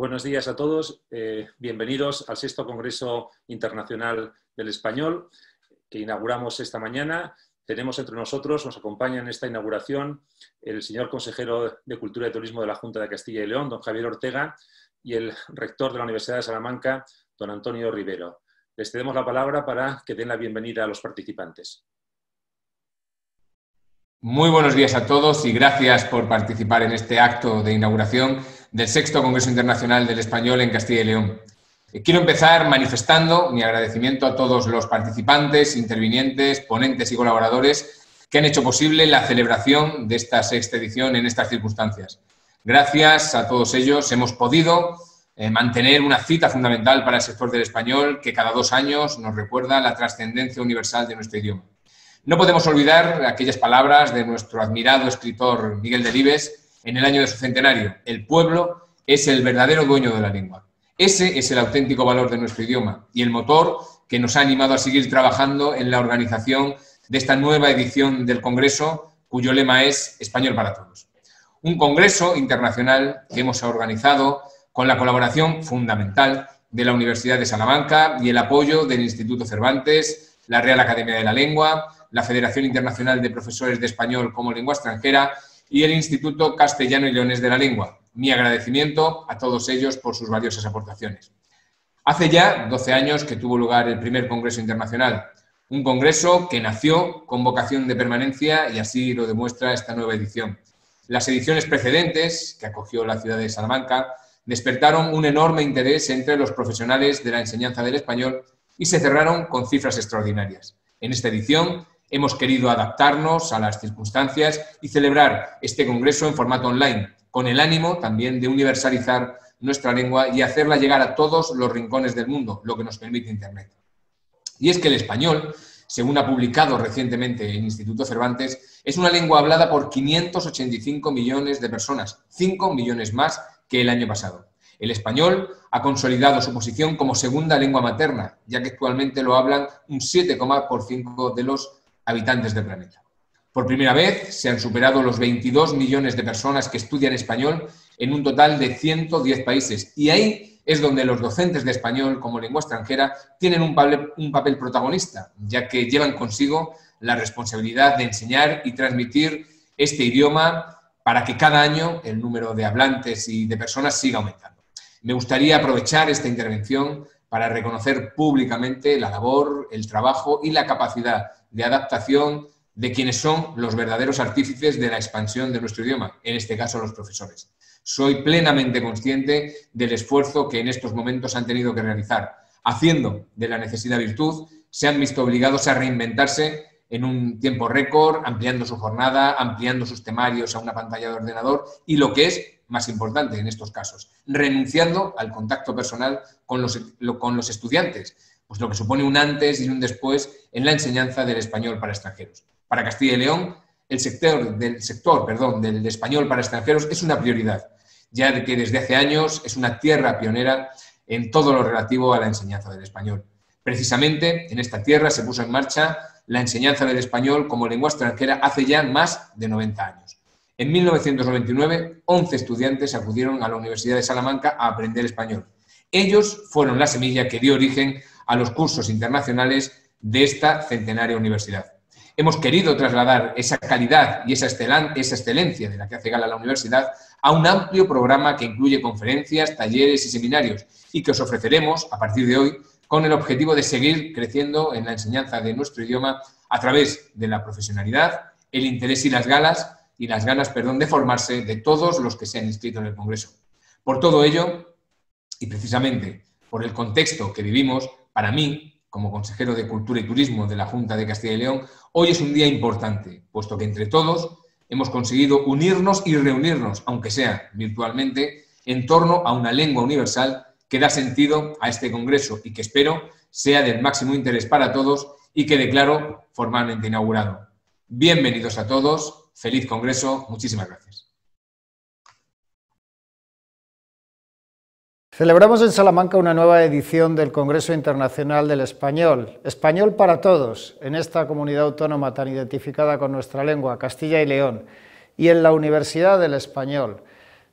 Buenos días a todos. Eh, bienvenidos al sexto Congreso Internacional del Español que inauguramos esta mañana. Tenemos entre nosotros, nos acompaña en esta inauguración el señor consejero de Cultura y Turismo de la Junta de Castilla y León, don Javier Ortega, y el rector de la Universidad de Salamanca, don Antonio Rivero. Les cedemos la palabra para que den la bienvenida a los participantes. Muy buenos días a todos y gracias por participar en este acto de inauguración del sexto Congreso Internacional del Español en Castilla y León. Eh, quiero empezar manifestando mi agradecimiento a todos los participantes, intervinientes, ponentes y colaboradores que han hecho posible la celebración de esta sexta edición en estas circunstancias. Gracias a todos ellos hemos podido eh, mantener una cita fundamental para el sector del español que cada dos años nos recuerda la trascendencia universal de nuestro idioma. No podemos olvidar aquellas palabras de nuestro admirado escritor Miguel Delibes en el año de su centenario. El pueblo es el verdadero dueño de la lengua. Ese es el auténtico valor de nuestro idioma y el motor que nos ha animado a seguir trabajando en la organización de esta nueva edición del Congreso, cuyo lema es Español para Todos. Un Congreso internacional que hemos organizado con la colaboración fundamental de la Universidad de Salamanca y el apoyo del Instituto Cervantes, la Real Academia de la Lengua, la Federación Internacional de Profesores de Español como Lengua Extranjera y el Instituto Castellano y Leones de la Lengua. Mi agradecimiento a todos ellos por sus valiosas aportaciones. Hace ya 12 años que tuvo lugar el primer Congreso Internacional, un Congreso que nació con vocación de permanencia y así lo demuestra esta nueva edición. Las ediciones precedentes, que acogió la ciudad de Salamanca, despertaron un enorme interés entre los profesionales de la enseñanza del español y se cerraron con cifras extraordinarias. En esta edición Hemos querido adaptarnos a las circunstancias y celebrar este Congreso en formato online, con el ánimo también de universalizar nuestra lengua y hacerla llegar a todos los rincones del mundo, lo que nos permite Internet. Y es que el español, según ha publicado recientemente el Instituto Cervantes, es una lengua hablada por 585 millones de personas, 5 millones más que el año pasado. El español ha consolidado su posición como segunda lengua materna, ya que actualmente lo hablan un 7,5% de los habitantes del planeta. Por primera vez se han superado los 22 millones de personas que estudian español en un total de 110 países. Y ahí es donde los docentes de español como lengua extranjera tienen un papel, un papel protagonista, ya que llevan consigo la responsabilidad de enseñar y transmitir este idioma para que cada año el número de hablantes y de personas siga aumentando. Me gustaría aprovechar esta intervención para reconocer públicamente la labor, el trabajo y la capacidad de adaptación de quienes son los verdaderos artífices de la expansión de nuestro idioma, en este caso los profesores. Soy plenamente consciente del esfuerzo que en estos momentos han tenido que realizar, haciendo de la necesidad virtud, se han visto obligados a reinventarse en un tiempo récord, ampliando su jornada, ampliando sus temarios a una pantalla de ordenador y lo que es más importante en estos casos, renunciando al contacto personal con los, con los estudiantes, pues lo que supone un antes y un después en la enseñanza del español para extranjeros. Para Castilla y León, el sector del sector, perdón, del español para extranjeros es una prioridad, ya que desde hace años es una tierra pionera en todo lo relativo a la enseñanza del español. Precisamente en esta tierra se puso en marcha la enseñanza del español como lengua extranjera hace ya más de 90 años. En 1999, 11 estudiantes acudieron a la Universidad de Salamanca a aprender español. Ellos fueron la semilla que dio origen a los cursos internacionales de esta centenaria universidad. Hemos querido trasladar esa calidad y esa, excelencia de la que hace gala la universidad a un amplio programa que incluye conferencias, talleres y seminarios y que os ofreceremos a partir de hoy con el objetivo de seguir creciendo en la enseñanza de nuestro idioma a través de la profesionalidad, el interés y las galas y las ganas, perdón, de formarse de todos los que se han inscrito en el Congreso. Por todo ello, y precisamente por el contexto que vivimos, para mí, como consejero de Cultura y Turismo de la Junta de Castilla y León, hoy es un día importante, puesto que entre todos hemos conseguido unirnos y reunirnos, aunque sea virtualmente, en torno a una lengua universal que da sentido a este Congreso y que espero sea del máximo interés para todos y que declaro formalmente inaugurado. Bienvenidos a todos, feliz Congreso, muchísimas gracias. Celebramos en Salamanca una nueva edición del Congreso Internacional del Español, Español para Todos, en esta comunidad autónoma tan identificada con nuestra lengua, Castilla y León, y en la Universidad del Español,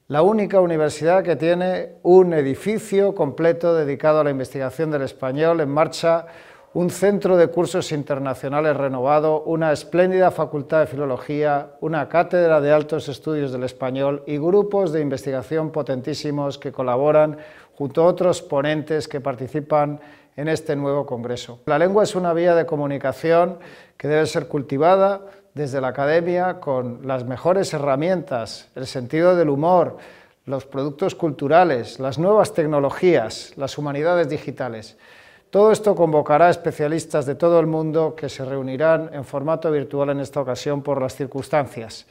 la única universidad que tiene un edificio completo dedicado a la investigación del español en marcha un centro de cursos internacionales renovado, una espléndida facultad de filología, una cátedra de altos estudios del español y grupos de investigación potentísimos que colaboran junto a otros ponentes que participan en este nuevo congreso. La lengua es una vía de comunicación que debe ser cultivada desde la academia con las mejores herramientas, el sentido del humor, los productos culturales, las nuevas tecnologías, las humanidades digitales. Todo esto convocará a especialistas de todo el mundo que se reunirán en formato virtual en esta ocasión por las circunstancias.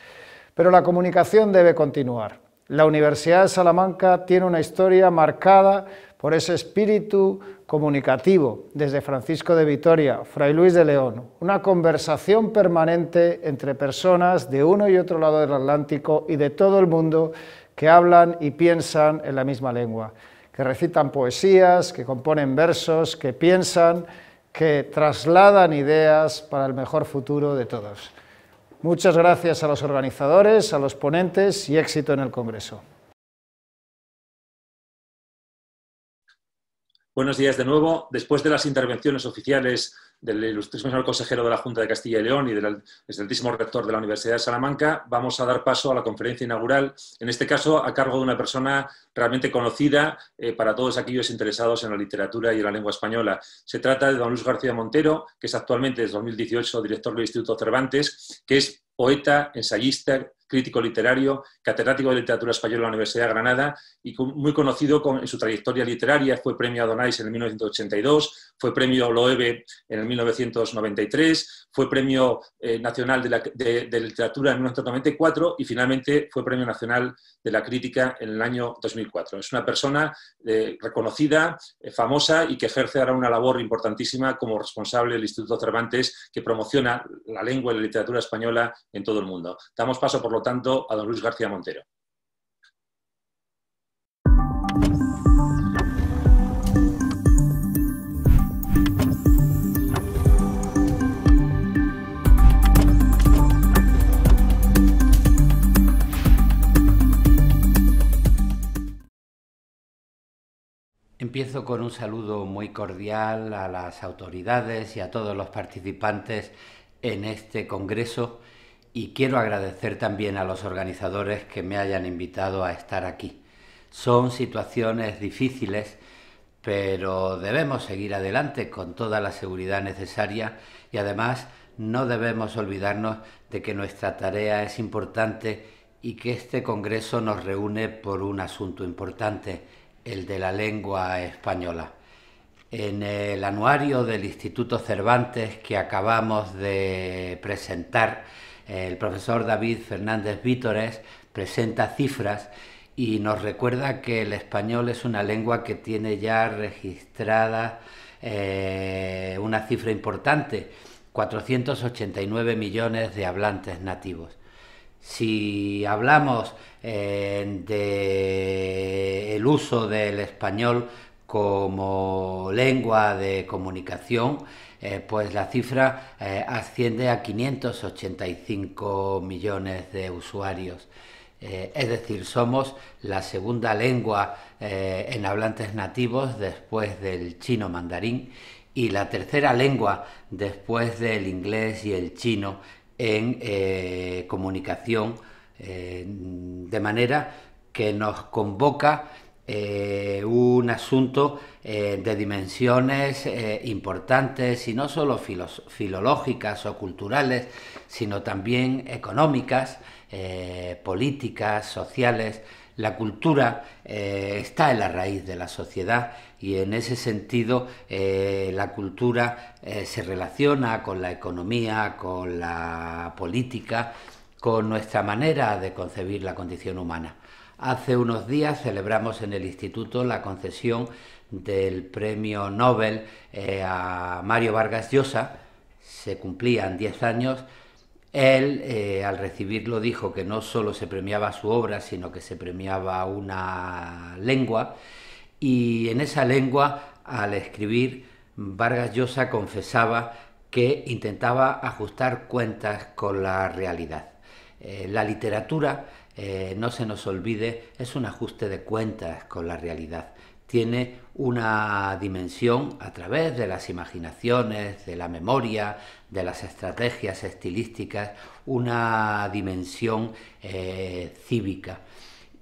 Pero la comunicación debe continuar. La Universidad de Salamanca tiene una historia marcada por ese espíritu comunicativo desde Francisco de Vitoria, Fray Luis de León, una conversación permanente entre personas de uno y otro lado del Atlántico y de todo el mundo que hablan y piensan en la misma lengua que recitan poesías, que componen versos, que piensan, que trasladan ideas para el mejor futuro de todos. Muchas gracias a los organizadores, a los ponentes y éxito en el Congreso. Buenos días de nuevo. Después de las intervenciones oficiales del ilustrísimo señor consejero de la Junta de Castilla y León y del excelentísimo rector de la Universidad de Salamanca, vamos a dar paso a la conferencia inaugural, en este caso a cargo de una persona realmente conocida eh, para todos aquellos interesados en la literatura y en la lengua española. Se trata de don Luis García Montero, que es actualmente, desde 2018, director del Instituto Cervantes, que es poeta, ensayista, crítico literario, catedrático de literatura española en la Universidad de Granada y muy conocido con, en su trayectoria literaria. Fue premio Adonais en el 1982, fue premio Loewe en el 1993, fue premio eh, nacional de, literatura en 1994 y finalmente fue premio nacional de la crítica en el año 2004. Es una persona eh, reconocida, eh, famosa y que ejerce ahora una labor importantísima como responsable del Instituto Cervantes que promociona la lengua y la literatura española en todo el mundo. Damos paso, por lo tanto, a don Luis García Montero. Empiezo con un saludo muy cordial a las autoridades y a todos los participantes en este Congreso y quiero agradecer también a los organizadores que me hayan invitado a estar aquí. Son situaciones difíciles, pero debemos seguir adelante con toda la seguridad necesaria y además no debemos olvidarnos de que nuestra tarea es importante y que este Congreso nos reúne por un asunto importante, el de la lengua española. En el anuario del Instituto Cervantes que acabamos de presentar, el profesor David Fernández Vítores presenta cifras y nos recuerda que el español es una lengua que tiene ya registrada eh, una cifra importante, 489 millones de hablantes nativos. Si hablamos del eh, de uso del español como lengua de comunicación, eh, pues la cifra eh, asciende a 585 millones de usuarios. Eh, es decir, somos la segunda lengua en hablantes nativos después del chino mandarín y la tercera lengua después del inglés y el chino en comunicación, de manera que nos convoca un asunto eh, de dimensiones eh, importantes y no solo filológicas o culturales, sino también económicas, eh, políticas, sociales. La cultura está en la raíz de la sociedad y en ese sentido la cultura se relaciona con la economía, con la política, con nuestra manera de concebir la condición humana. Hace unos días celebramos en el Instituto la concesión del premio Nobel eh, a Mario Vargas Llosa, se cumplían 10 años, él eh, al recibirlo dijo que no solo se premiaba su obra, sino que se premiaba una lengua, y en esa lengua, al escribir, Vargas Llosa confesaba que intentaba ajustar cuentas con la realidad. Eh, la literatura, no se nos olvide, es un ajuste de cuentas con la realidad. Tiene una dimensión a través de las imaginaciones, de la memoria, de las estrategias estilísticas, una dimensión eh, cívica.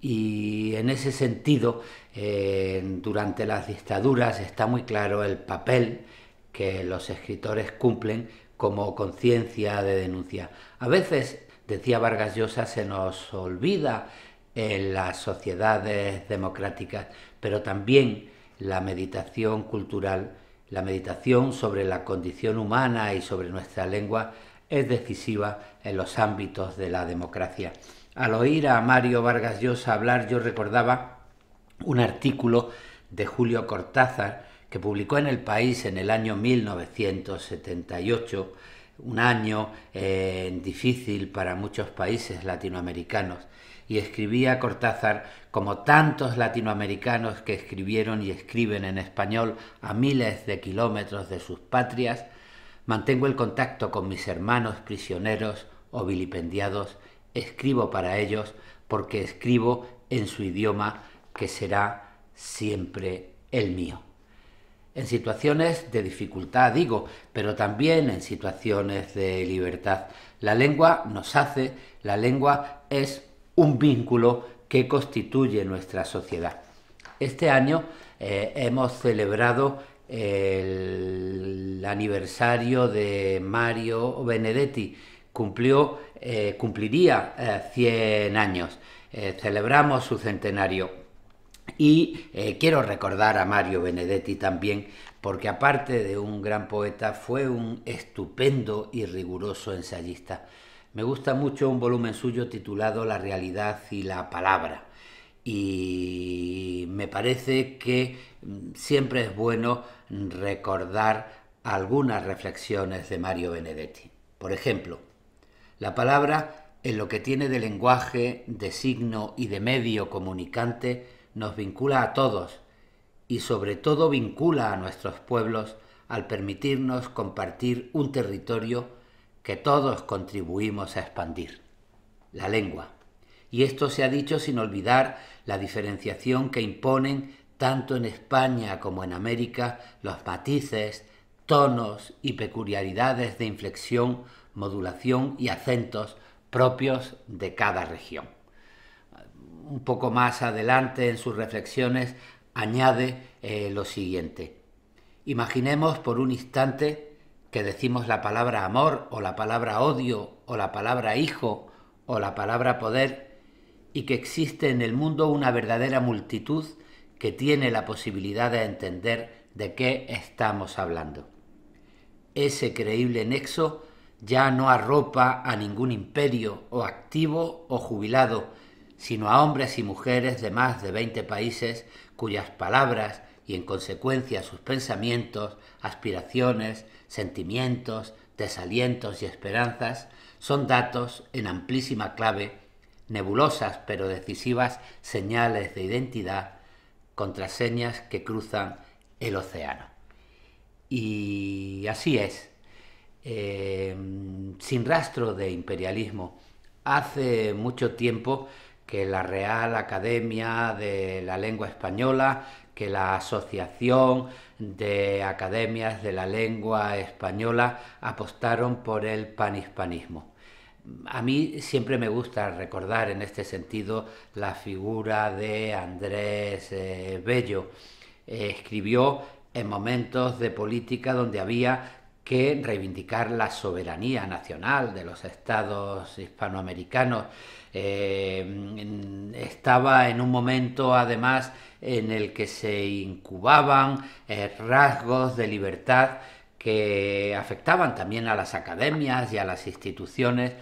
Y en ese sentido, eh, durante las dictaduras está muy claro el papel que los escritores cumplen como conciencia de denuncia. A veces, decía Vargas Llosa, se nos olvida en las sociedades democráticas, pero también la meditación cultural, la meditación sobre la condición humana y sobre nuestra lengua es decisiva en los ámbitos de la democracia. Al oír a Mario Vargas Llosa hablar, yo recordaba un artículo de Julio Cortázar que publicó en El País en el año 1978, un año eh, difícil para muchos países latinoamericanos, y escribía Cortázar como tantos latinoamericanos que escribieron y escriben en español a miles de kilómetros de sus patrias, mantengo el contacto con mis hermanos prisioneros o vilipendiados, escribo para ellos porque escribo en su idioma que será siempre el mío. En situaciones de dificultad, digo, pero también en situaciones de libertad. La lengua nos hace, la lengua es un vínculo que constituye nuestra sociedad. Este año eh, hemos celebrado el, aniversario de Mario Benedetti. Cumplió, eh, cumpliría 100 eh, años. celebramos su centenario. Y quiero recordar a Mario Benedetti también, porque aparte de un gran poeta, fue un estupendo y riguroso ensayista. Me gusta mucho un volumen suyo titulado La realidad y la palabra. Y me parece que mm, siempre es bueno recordar algunas reflexiones de Mario Benedetti. Por ejemplo, la palabra en lo que tiene de lenguaje, de signo y de medio comunicante nos vincula a todos y sobre todo vincula a nuestros pueblos al permitirnos compartir un territorio que todos contribuimos a expandir, la lengua. Y esto se ha dicho sin olvidar la diferenciación que imponen tanto en España como en América los matices, tonos y peculiaridades de inflexión, modulación y acentos propios de cada región. Un poco más adelante en sus reflexiones añade eh, lo siguiente. Imaginemos por un instante que decimos la palabra amor o la palabra odio o la palabra hijo o la palabra poder y que existe en el mundo una verdadera multitud que tiene la posibilidad de entender de qué estamos hablando. Ese creíble nexo ya no arropa a ningún imperio o activo o jubilado, sino a hombres y mujeres de más de 20 países cuyas palabras y en consecuencia sus pensamientos, aspiraciones, sentimientos, desalientos y esperanzas son datos en amplísima clave, nebulosas pero decisivas señales de identidad, contraseñas que cruzan el océano. Y así es, eh, sin rastro de imperialismo. Hace mucho tiempo que la Real Academia de la Lengua Española que la Asociación de Academias de la Lengua Española apostaron por el panhispanismo. A mí siempre me gusta recordar en este sentido la figura de Andrés eh, Bello. escribió en momentos de política donde había que reivindicar la soberanía nacional de los estados hispanoamericanos eh, estaba en un momento además en el que se incubaban eh, rasgos de libertad que afectaban también a las academias y a las instituciones,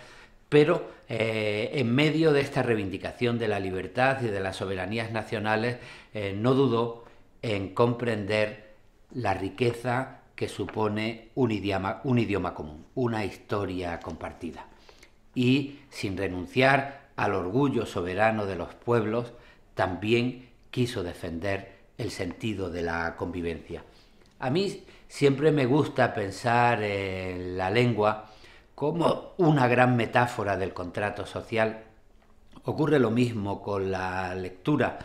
pero eh, en medio de esta reivindicación de la libertad y de las soberanías nacionales no dudó en comprender la riqueza que supone un idioma, un idioma común, una historia compartida. Y sin renunciar al orgullo soberano de los pueblos, también quiso defender el sentido de la convivencia. A mí siempre me gusta pensar en la lengua como una gran metáfora del contrato social. Ocurre lo mismo con la lectura.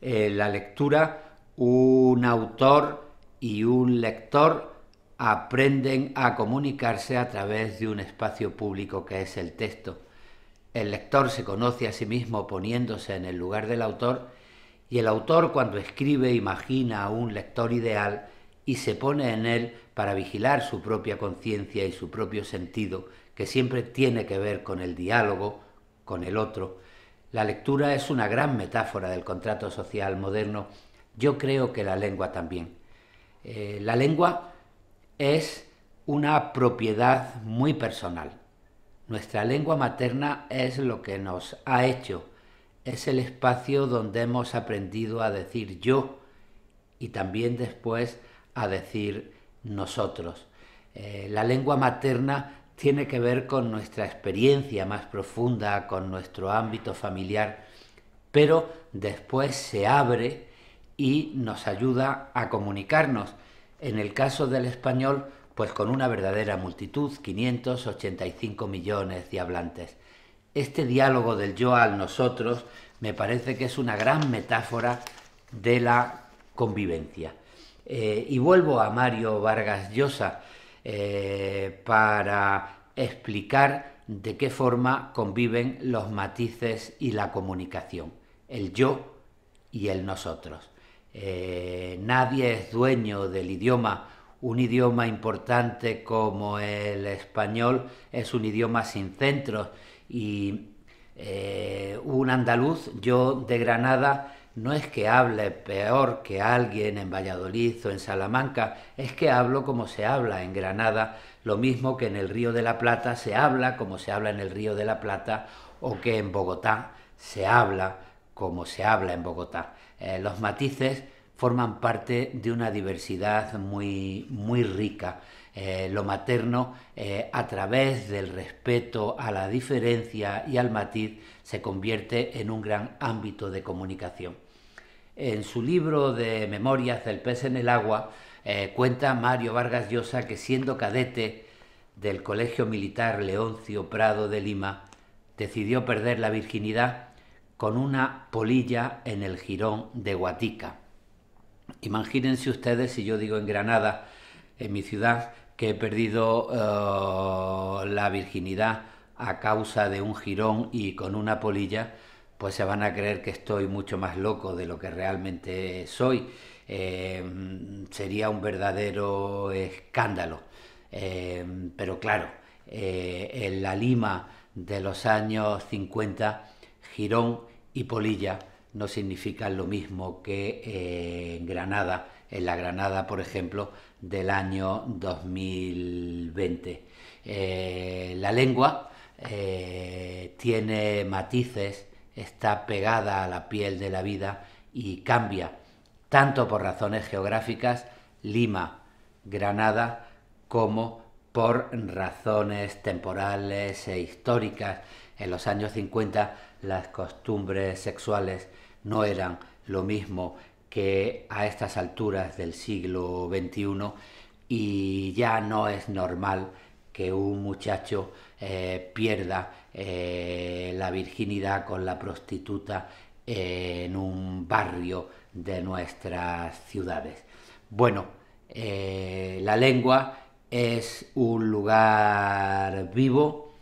En la lectura, un autor y un lector aprenden a comunicarse a través de un espacio público que es el texto. El lector se conoce a sí mismo poniéndose en el lugar del autor y el autor cuando escribe imagina a un lector ideal y se pone en él para vigilar su propia conciencia y su propio sentido, que siempre tiene que ver con el diálogo, con el otro. La lectura es una gran metáfora del contrato social moderno. Yo creo que la lengua también. Eh, la lengua es una propiedad muy personal nuestra lengua materna es lo que nos ha hecho, es el espacio donde hemos aprendido a decir yo y también después a decir nosotros. Eh, la lengua materna tiene que ver con nuestra experiencia más profunda, con nuestro ámbito familiar, pero después se abre y nos ayuda a comunicarnos. En el caso del español, pues con una verdadera multitud, 585 millones de hablantes. Este diálogo del yo al nosotros me parece que es una gran metáfora de la convivencia. Eh, y vuelvo a Mario Vargas Llosa eh, para explicar de qué forma conviven los matices y la comunicación, el yo y el nosotros. Eh, nadie es dueño del idioma un idioma importante como el español es un idioma sin centros y eh, un andaluz, yo de Granada, no es que hable peor que alguien en Valladolid o en Salamanca, es que hablo como se habla en Granada, lo mismo que en el Río de la Plata se habla como se habla en el Río de la Plata o que en Bogotá se habla como se habla en Bogotá. Eh, los matices forman parte de una diversidad muy, muy rica. Eh, lo materno, eh, a través del respeto a la diferencia y al matiz, se convierte en un gran ámbito de comunicación. En su libro de Memorias El pez en el agua, eh, cuenta Mario Vargas Llosa que siendo cadete del Colegio Militar Leoncio Prado de Lima, decidió perder la virginidad con una polilla en el jirón de Guatica. Imagínense ustedes si yo digo en Granada, en mi ciudad, que he perdido eh, la virginidad a causa de un jirón y con una polilla, pues se van a creer que estoy mucho más loco de lo que realmente soy. Em, sería un verdadero escándalo. Em, pero claro, eh, en la Lima de los años 50, girón y polilla no significan lo mismo que eh, en Granada, en la Granada, por ejemplo, del año 2020. Eh, la lengua eh, tiene matices, está pegada a la piel de la vida y cambia, tanto por razones geográficas, Lima, Granada, como por razones temporales e históricas. En los años 50 las costumbres sexuales no eran lo mismo que a estas alturas del siglo XXI y ya no es normal que un muchacho eh, pierda eh, la virginidad con la prostituta en un barrio de nuestras ciudades. Bueno, eh, la lengua es un lugar vivo,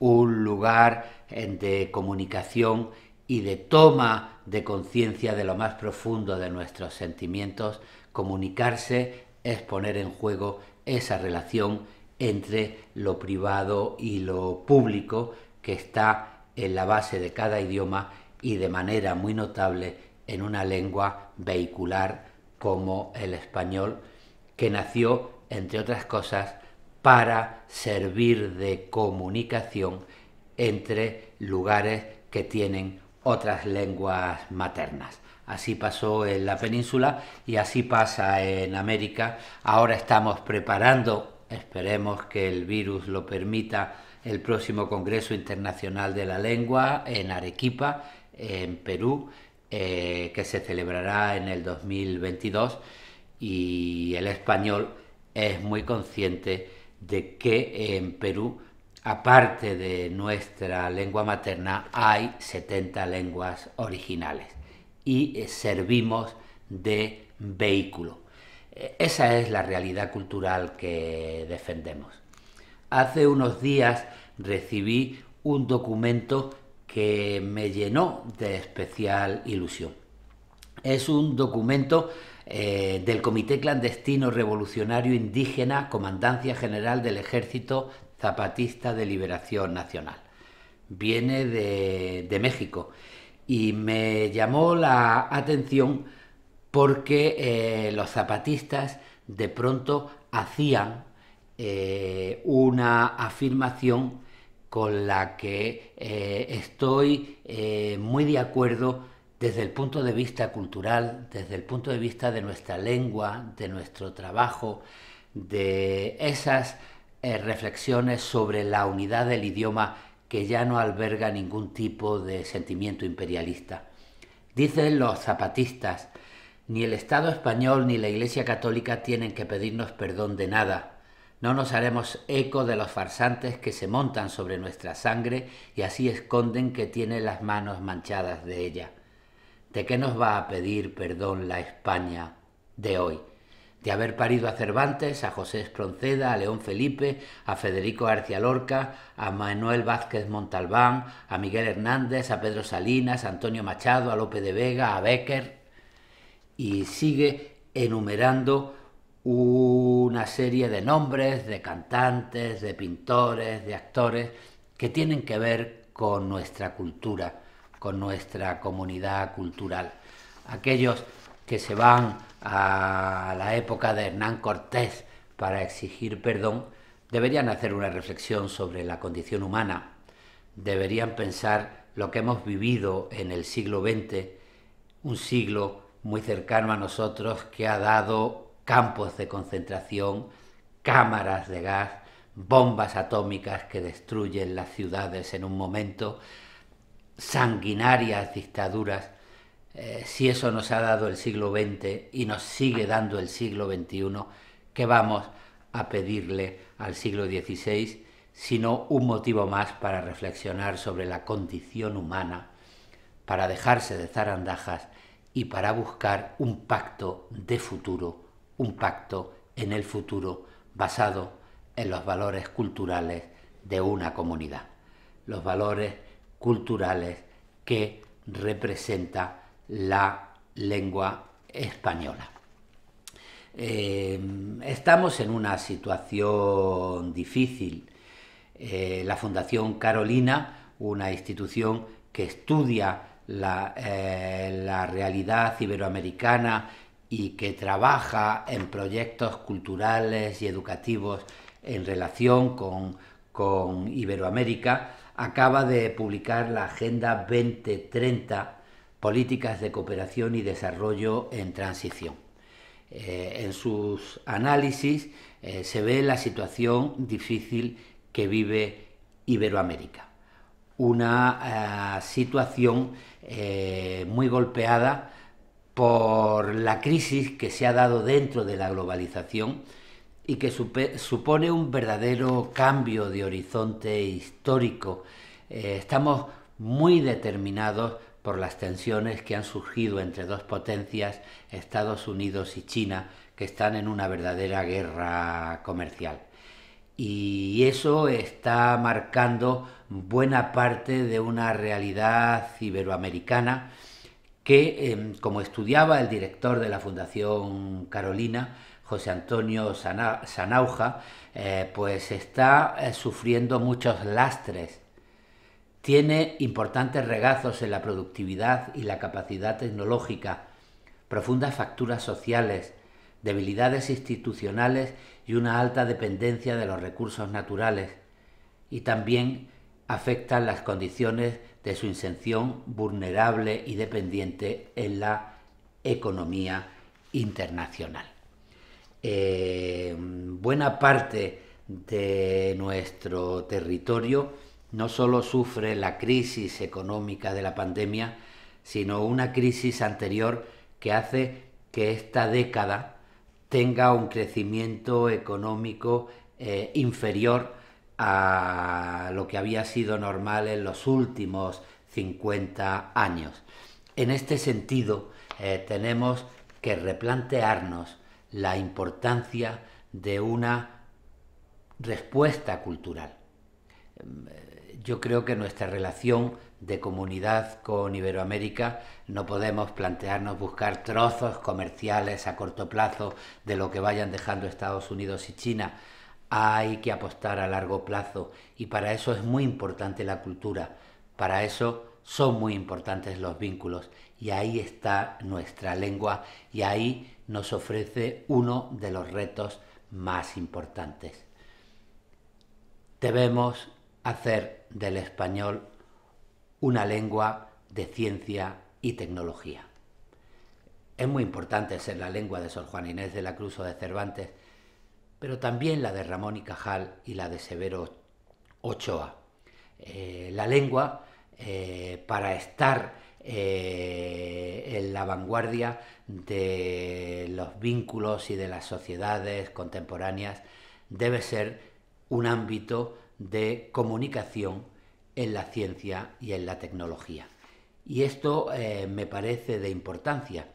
un lugar eh, de comunicación y de toma de conciencia de lo más profundo de nuestros sentimientos. Comunicarse es poner en juego esa relación entre lo privado y lo público que está en la base de cada idioma y de manera muy notable en una lengua vehicular como el español, que nació entre otras cosas, para servir de comunicación entre lugares que tienen otras lenguas maternas. Así pasó en la península y así pasa en América. Ahora estamos preparando, esperemos que el virus lo permita, el próximo Congreso Internacional de la Lengua en Arequipa, en Perú, eh, que se celebrará en el 2022 y el español es muy consciente de que en Perú, aparte de nuestra lengua materna, hay 70 lenguas originales y eh, servimos de vehículo. Eh, esa es la realidad cultural que defendemos. Hace unos días recibí un documento que me llenó de especial ilusión. Es un documento eh, del Comité Clandestino Revolucionario Indígena, Comandancia General del Ejército Zapatista de Liberación Nacional. Viene de, México y me llamó la atención porque eh, los zapatistas de pronto hacían eh, una afirmación con la que estoy muy de acuerdo desde el punto de vista cultural, desde el punto de vista de nuestra lengua, de nuestro trabajo, de esas eh, reflexiones sobre la unidad del idioma que ya no alberga ningún tipo de sentimiento imperialista. Dicen los zapatistas, ni el Estado español ni la Iglesia católica tienen que pedirnos perdón de nada. No nos haremos eco de los farsantes que se montan sobre nuestra sangre y así esconden que tienen las manos manchadas de ella. ¿De qué nos va a pedir perdón la España de hoy? De haber parido a Cervantes, a José Espronceda, a León Felipe, a Federico García Lorca, a Manuel Vázquez Montalbán, a Miguel Hernández, a Pedro Salinas, a Antonio Machado, a Lope de Vega, a Becker. Y sigue enumerando una serie de nombres, de cantantes, de pintores, de actores que tienen que ver con nuestra cultura con nuestra comunidad cultural. Aquellos que se van a la época de Hernán Cortés para exigir perdón, deberían hacer una reflexión sobre la condición humana, deberían pensar lo que hemos vivido en el siglo XX, un siglo muy cercano a nosotros que ha dado campos de concentración, cámaras de gas, bombas atómicas que destruyen las ciudades en un momento, sanguinarias dictaduras, eh, si eso nos ha dado el siglo XX y nos sigue dando el siglo XXI, ¿qué vamos a pedirle al siglo XVI, sino un motivo más para reflexionar sobre la condición humana, para dejarse de zarandajas y para buscar un pacto de futuro, un pacto en el futuro basado en los valores culturales de una comunidad, los valores culturales que representa la lengua española. Eh, estamos en una situación difícil. Eh, la Fundación Carolina, una institución que estudia eh, la, realidad iberoamericana y que trabaja en proyectos culturales y educativos en relación con Iberoamérica, acaba de publicar la Agenda 2030, Políticas de Cooperación y Desarrollo en Transición. Eh, en sus análisis eh, se ve la situación difícil que vive Iberoamérica. Una eh, situación muy golpeada por la crisis que se ha dado dentro de la globalización, y que supone un verdadero cambio de horizonte histórico. Eh, estamos muy determinados por las tensiones que han surgido entre dos potencias, Estados Unidos y China, que están en una verdadera guerra comercial. Y eso está marcando buena parte de una realidad iberoamericana que, em, como estudiaba el director de la Fundación Carolina, José Antonio Sanauja, eh, pues está eh, sufriendo muchos lastres. Tiene importantes regazos en la productividad y la capacidad tecnológica, profundas facturas sociales, debilidades institucionales y una alta dependencia de los recursos naturales. Y también afectan las condiciones de su inserción vulnerable y dependiente en la economía internacional. Em, buena parte de nuestro territorio no solo sufre la crisis económica de la pandemia, sino una crisis anterior que hace que esta década tenga un crecimiento económico eh, inferior a lo que había sido normal en los últimos 50 años. En este sentido, eh, tenemos que replantearnos la importancia de una respuesta cultural. Mm, yo creo que nuestra relación de comunidad con Iberoamérica no podemos plantearnos buscar trozos comerciales a corto plazo de lo que vayan dejando Estados Unidos y China. Hay que apostar a largo plazo y para eso es muy importante la cultura, para eso son muy importantes los vínculos y ahí está nuestra lengua y ahí nos ofrece uno de los retos más importantes. Debemos hacer del español una lengua de ciencia y tecnología. Es muy importante ser la lengua de Sor Juan Inés de la Cruz o de Cervantes, pero también la de Ramón y Cajal y la de Severo Ochoa. Eh, la lengua eh, para estar eh, en la vanguardia de los vínculos y de las sociedades contemporáneas debe ser un ámbito de comunicación en la ciencia y en la tecnología. Y esto eh, me parece de importancia.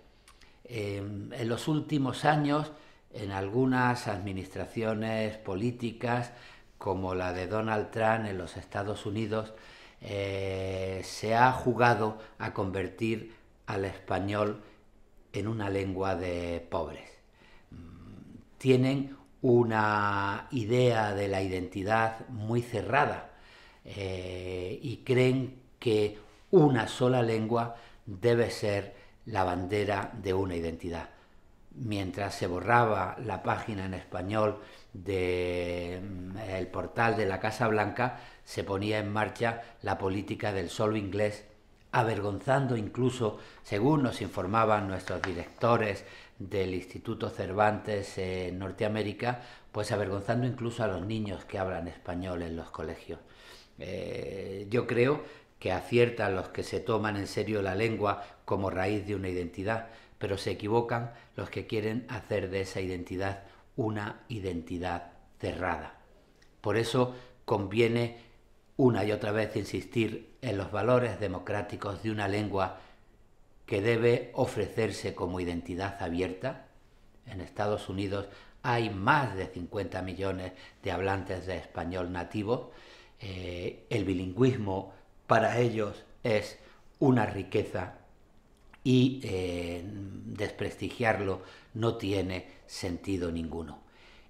Em, en los últimos años, en algunas administraciones políticas, como la de Donald Trump en los Estados Unidos, eh, se ha jugado a convertir al español en una lengua de pobres. Mm, tienen una idea de la identidad muy cerrada eh, y creen que una sola lengua debe ser la bandera de una identidad. Mientras se borraba la página en español del mm, portal de la Casa Blanca, se ponía en marcha la política del solo inglés avergonzando incluso, según nos informaban nuestros directores del Instituto Cervantes en Norteamérica, pues avergonzando incluso a los niños que hablan español en los colegios. Eh, yo creo que aciertan los que se toman en serio la lengua como raíz de una identidad, pero se equivocan los que quieren hacer de esa identidad una identidad cerrada. Por eso conviene una y otra vez insistir en los valores democráticos de una lengua que debe ofrecerse como identidad abierta? En Estados Unidos hay más de 50 millones de hablantes de español nativo. Eh, el bilingüismo para ellos es una riqueza y eh, desprestigiarlo no tiene sentido ninguno.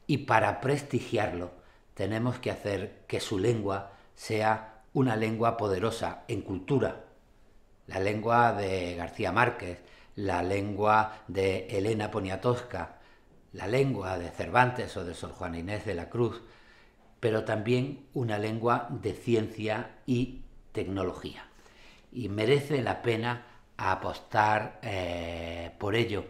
Y para prestigiarlo tenemos que hacer que su lengua sea una lengua poderosa en cultura. La lengua de García Márquez, la lengua de Elena Poniatowska, la lengua de Cervantes o de Sor Juana Inés de la Cruz, pero también una lengua de ciencia y tecnología. Y merece la pena apostar eh, por ello,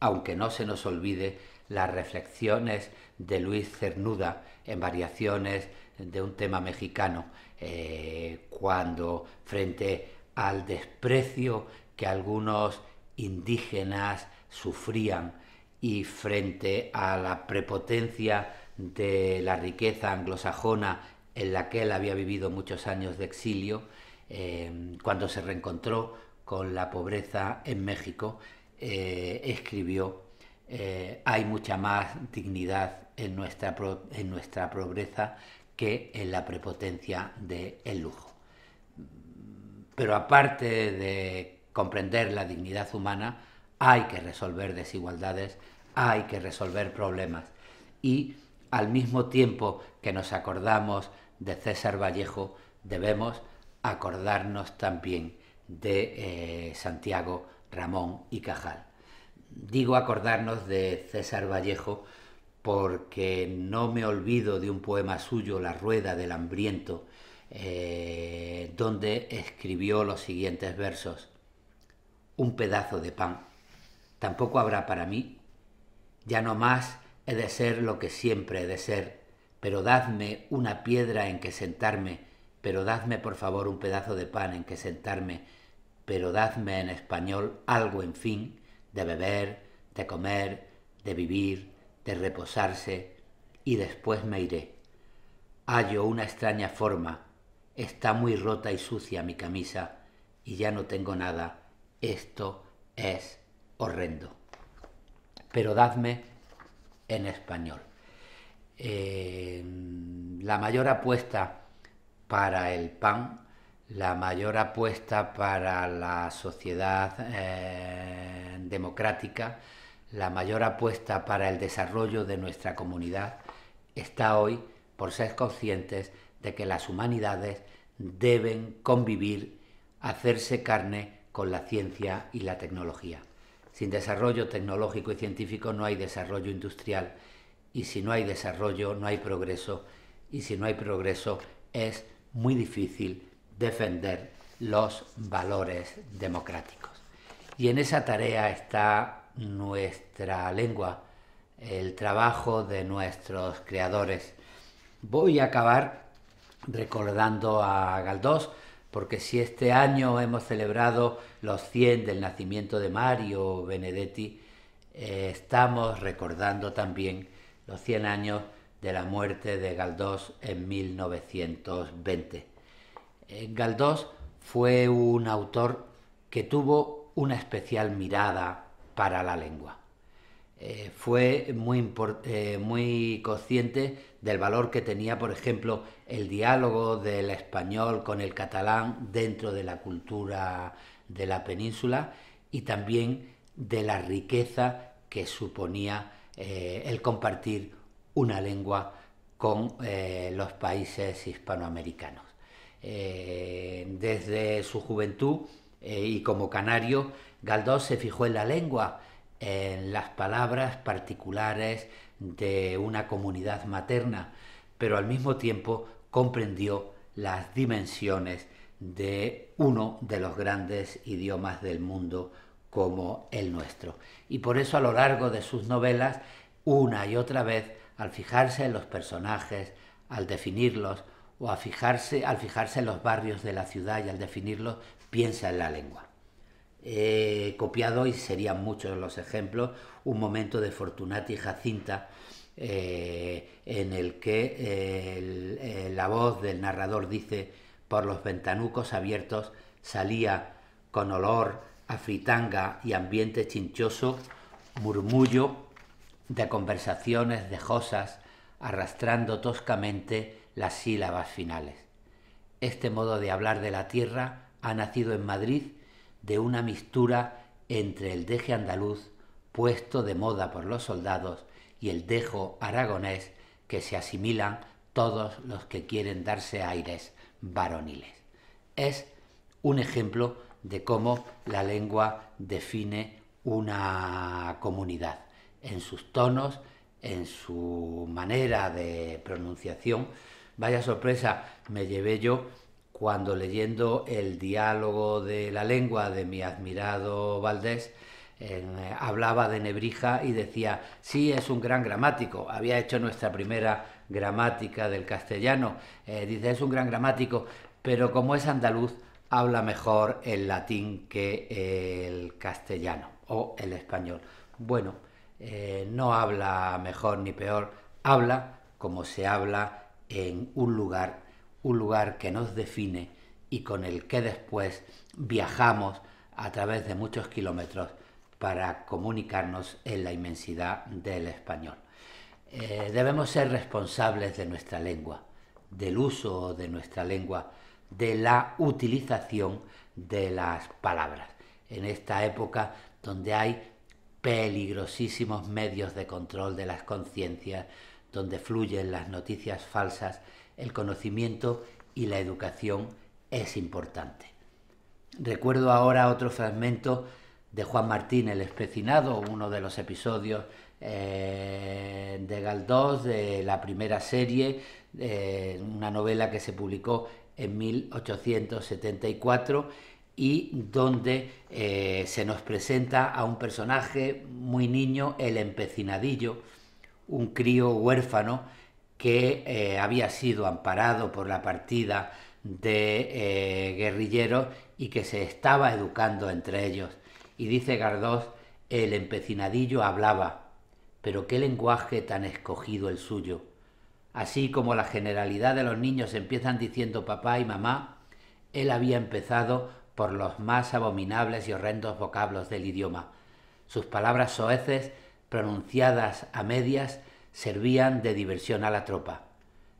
aunque no se nos olvide las reflexiones de Luis Cernuda en variaciones de un tema mexicano, eh, cuando frente al desprecio que algunos indígenas sufrían y frente a la prepotencia de la riqueza anglosajona en la que él había vivido muchos años de exilio, em, cuando se reencontró con la pobreza en México, eh, escribió, eh, hay mucha más dignidad en nuestra, en nuestra pobreza que en la prepotencia del el lujo. Pero aparte de comprender la dignidad humana, hay que resolver desigualdades, hay que resolver problemas. Y al mismo tiempo que nos acordamos de César Vallejo, debemos acordarnos también de eh, Santiago, Ramón y Cajal. Digo acordarnos de César Vallejo porque no me olvido de un poema suyo, La Rueda del Hambriento, eh, donde escribió los siguientes versos. Un pedazo de pan. Tampoco habrá para mí. Ya no más he de ser lo que siempre he de ser, pero dadme una piedra en que sentarme, pero dadme por favor un pedazo de pan en que sentarme, pero dadme en español algo, en fin, de beber, de comer, de vivir, de reposarse y después me iré. Hallo una extraña forma, está muy rota y sucia mi camisa y ya no tengo nada. Esto es horrendo. Pero dadme en español. Em, la mayor apuesta para el pan, la mayor apuesta para la sociedad eh, democrática, la mayor apuesta para el desarrollo de nuestra comunidad está hoy por ser conscientes de que las humanidades deben convivir, hacerse carne con la ciencia y la tecnología. Sin desarrollo tecnológico y científico no hay desarrollo industrial y si no hay desarrollo no hay progreso y si no hay progreso es muy difícil defender los valores democráticos. Y en esa tarea está nuestra lengua, el trabajo de nuestros creadores. Voy a acabar recordando a Galdós, porque si este año hemos celebrado los 100 del nacimiento de Mario Benedetti, eh, estamos recordando también los 100 años de la muerte de Galdós en 1920. Eh, Galdós fue un autor que tuvo una especial mirada para la lengua. Eh, fue muy, eh, muy consciente del valor que tenía, por ejemplo, el diálogo del español con el catalán dentro de la cultura de la península y también de la riqueza que suponía eh, el compartir una lengua con los países hispanoamericanos. desde su juventud y como canario, Galdós se fijó en la lengua, en las palabras particulares de una comunidad materna, pero al mismo tiempo comprendió las dimensiones de uno de los grandes idiomas del mundo como el nuestro. Y por eso a lo largo de sus novelas, una y otra vez, al fijarse en los personajes, al definirlos, o fijarse, al fijarse en los barrios de la ciudad y al definirlos, piensa en la lengua he eh, copiado, y serían muchos los ejemplos, un momento de Fortunati y Jacinta, eh, en el que eh, la voz del narrador dice, por los ventanucos abiertos salía con olor a fritanga y ambiente chinchoso murmullo de conversaciones dejosas, arrastrando toscamente las sílabas finales. Este modo de hablar de la tierra ha nacido en Madrid de una mixtura entre el deje andaluz, puesto de moda por los soldados, y el dejo aragonés, que se asimilan todos los que quieren darse aires varoniles. Es un ejemplo de cómo la lengua define una comunidad en sus tonos, en su manera de pronunciación. Vaya sorpresa me llevé yo cuando leyendo el diálogo de la lengua de mi admirado Valdés, eh, hablaba de Nebrija y decía, sí, es un gran gramático, había hecho nuestra primera gramática del castellano, eh, dice, es un gran gramático, pero como es andaluz, habla mejor el latín que el castellano o el español. Bueno, eh, no habla mejor ni peor, habla como se habla en un lugar un lugar que nos define y con el que después viajamos a través de muchos kilómetros para comunicarnos en la inmensidad del español. Eh, debemos ser responsables de nuestra lengua, del uso de nuestra lengua, de la utilización de las palabras. En esta época donde hay peligrosísimos medios de control de las conciencias, donde fluyen las noticias falsas el conocimiento y la educación es importante. Recuerdo ahora otro fragmento de Juan Martín el Especinado, uno de los episodios eh, de Galdós de la primera serie, eh, una novela que se publicó en 1874 y donde eh, se nos presenta a un personaje muy niño, el empecinadillo, un crío huérfano, que eh, había sido amparado por la partida de eh, guerrilleros y que se estaba educando entre ellos. Y dice Gardós, el empecinadillo hablaba, pero qué lenguaje tan escogido el suyo. Así como la generalidad de los niños empiezan diciendo papá y mamá, él había empezado por los más abominables y horrendos vocablos del idioma. Sus palabras soeces, pronunciadas a medias, servían de diversión a la tropa.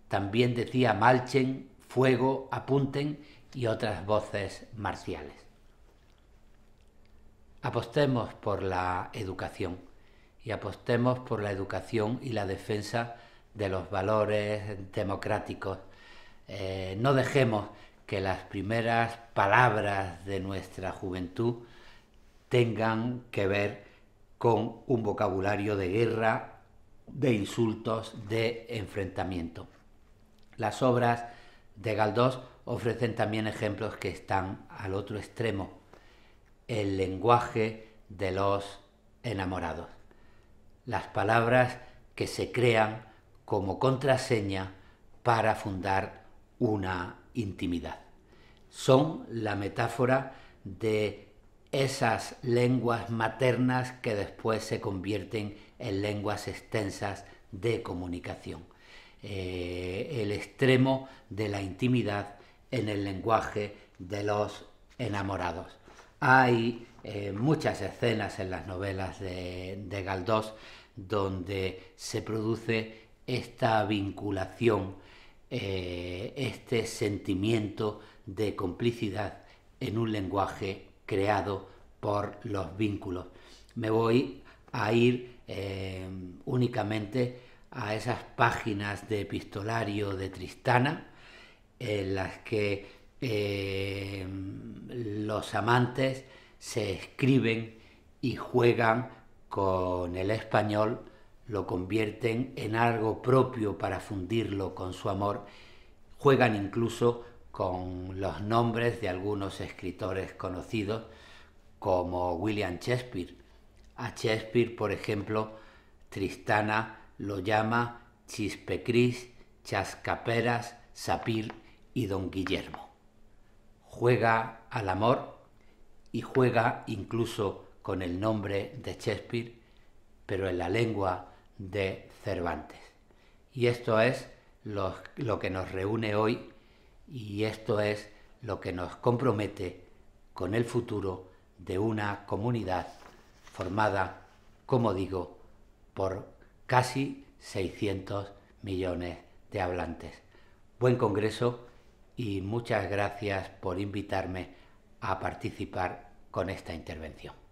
También decía malchen, fuego, apunten y otras voces marciales. Apostemos por la educación y apostemos por la educación y la defensa de los valores democráticos. Eh, no dejemos que las primeras palabras de nuestra juventud tengan que ver con un vocabulario de guerra de insultos, de enfrentamiento. Las obras de Galdós ofrecen también ejemplos que están al otro extremo, el lenguaje de los enamorados, las palabras que se crean como contraseña para fundar una intimidad. Son la metáfora de esas lenguas maternas que después se convierten en lenguas extensas de comunicación. Eh, el extremo de la intimidad en el lenguaje de los enamorados. Hay eh, muchas escenas en las novelas de, Galdós donde se produce esta vinculación, eh, este sentimiento de complicidad en un lenguaje creado por los vínculos. Me voy a ir eh, únicamente a esas páginas de epistolario de Tristana en las que eh, los amantes se escriben y juegan con el español, lo convierten en algo propio para fundirlo con su amor, juegan incluso con los nombres de algunos escritores conocidos como William Shakespeare. A Shakespeare, por ejemplo, Tristana lo llama Chispecris, Chascaperas, Sapir y Don Guillermo. Juega al amor y juega incluso con el nombre de Shakespeare, pero en la lengua de Cervantes. Y esto es lo, que nos reúne hoy y esto es lo que nos compromete con el futuro de una comunidad formada, como digo, por casi 600 millones de hablantes. Buen congreso y muchas gracias por invitarme a participar con esta intervención.